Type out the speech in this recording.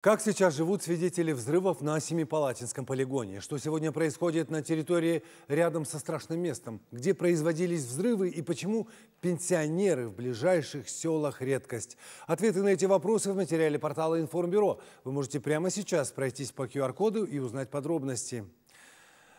Как сейчас живут свидетели взрывов на Семипалатинском полигоне? Что сегодня происходит на территории рядом со страшным местом? Где производились взрывы и почему пенсионеры в ближайших селах редкость? Ответы на эти вопросы в материале портала «Информбюро». Вы можете прямо сейчас пройтись по QR-коду и узнать подробности.